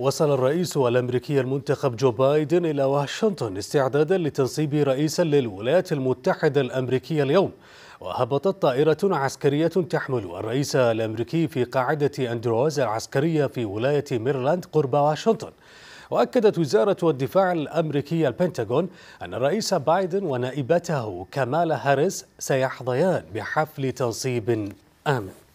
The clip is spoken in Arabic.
وصل الرئيس الأمريكي المنتخب جو بايدن إلى واشنطن استعدادا لتنصيب رئيسا للولايات المتحدة الأمريكية اليوم وهبطت طائرة عسكرية تحمل الرئيس الأمريكي في قاعدة أندروز العسكرية في ولاية ميرلاند قرب واشنطن وأكدت وزارة الدفاع الأمريكية البنتاغون أن الرئيس بايدن ونائبته كمال هاريس سيحظيان بحفل تنصيب آمن